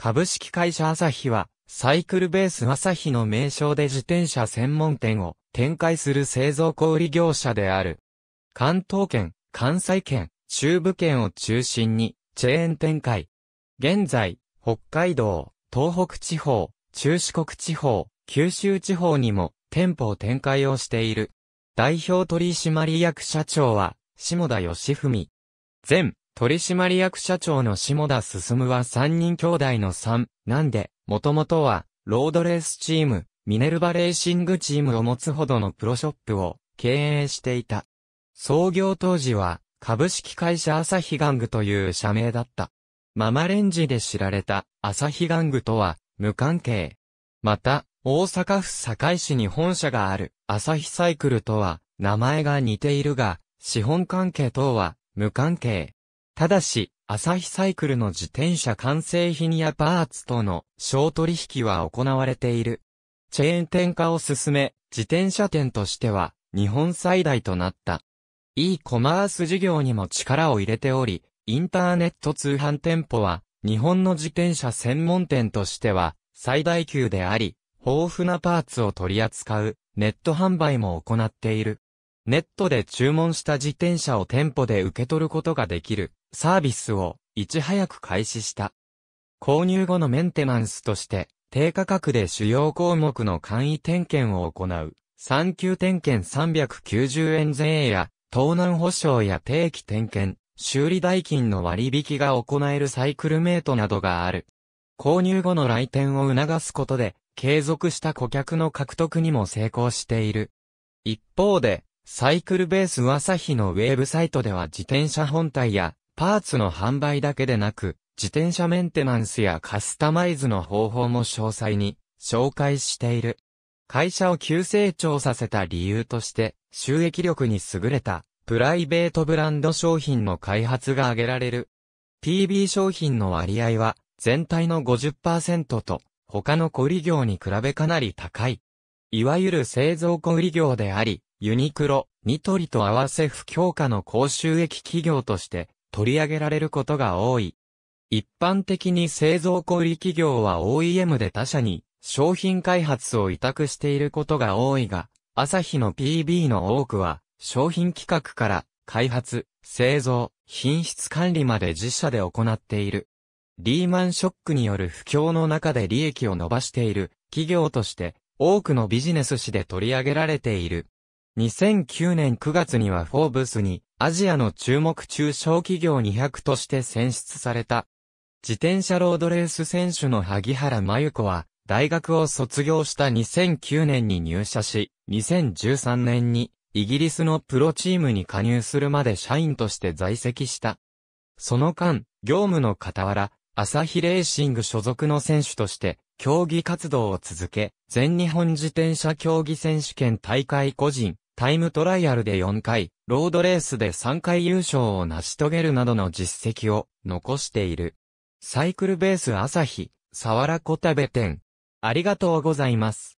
株式会社朝日は、サイクルベース朝日の名称で自転車専門店を展開する製造小売業者である。関東圏、関西圏、中部圏を中心にチェーン展開。現在、北海道、東北地方、中四国地方、九州地方にも店舗を展開をしている。代表取締役社長は、下田義文。前、取締役社長の下田進は三人兄弟の三なんで、もともとは、ロードレースチーム、ミネルバレーシングチームを持つほどのプロショップを経営していた。創業当時は、株式会社朝日玩具という社名だった。ママレンジで知られた朝日玩具とは無関係。また、大阪府堺市に本社がある朝日サイクルとは名前が似ているが、資本関係等は無関係。ただし、朝日サイクルの自転車完成品やパーツとの小取引は行われている。チェーン店化を進め、自転車店としては日本最大となった。e コマース事業にも力を入れており、インターネット通販店舗は日本の自転車専門店としては最大級であり、豊富なパーツを取り扱うネット販売も行っている。ネットで注文した自転車を店舗で受け取ることができる。サービスをいち早く開始した。購入後のメンテナンスとして、低価格で主要項目の簡易点検を行う、産休点検390円税や、盗難保証や定期点検、修理代金の割引が行えるサイクルメイトなどがある。購入後の来店を促すことで、継続した顧客の獲得にも成功している。一方で、サイクルベース朝日のウェブサイトでは自転車本体やパーツの販売だけでなく、自転車メンテナンスやカスタマイズの方法も詳細に紹介している。会社を急成長させた理由として、収益力に優れたプライベートブランド商品の開発が挙げられる。PB 商品の割合は全体の50%と他の小売業に比べかなり高い。いわゆる製造小売業であり、ユニクロ、ニトリと合わせ不強化の高収益企業として取り上げられることが多い。一般的に製造小売企業は OEM で他社に商品開発を委託していることが多いが、朝日の PB の多くは商品企画から開発、製造、品質管理まで自社で行っている。リーマンショックによる不況の中で利益を伸ばしている企業として多くのビジネス誌で取り上げられている。2009年9月にはフォーブスにアジアの注目中小企業200として選出された。自転車ロードレース選手の萩原真由子は、大学を卒業した2009年に入社し、2013年にイギリスのプロチームに加入するまで社員として在籍した。その間、業務の傍ら、朝日レーシング所属の選手として、競技活動を続け、全日本自転車競技選手権大会個人、タイムトライアルで4回、ロードレースで3回優勝を成し遂げるなどの実績を残している。サイクルベース朝日、沢良小田部店。ありがとうございます。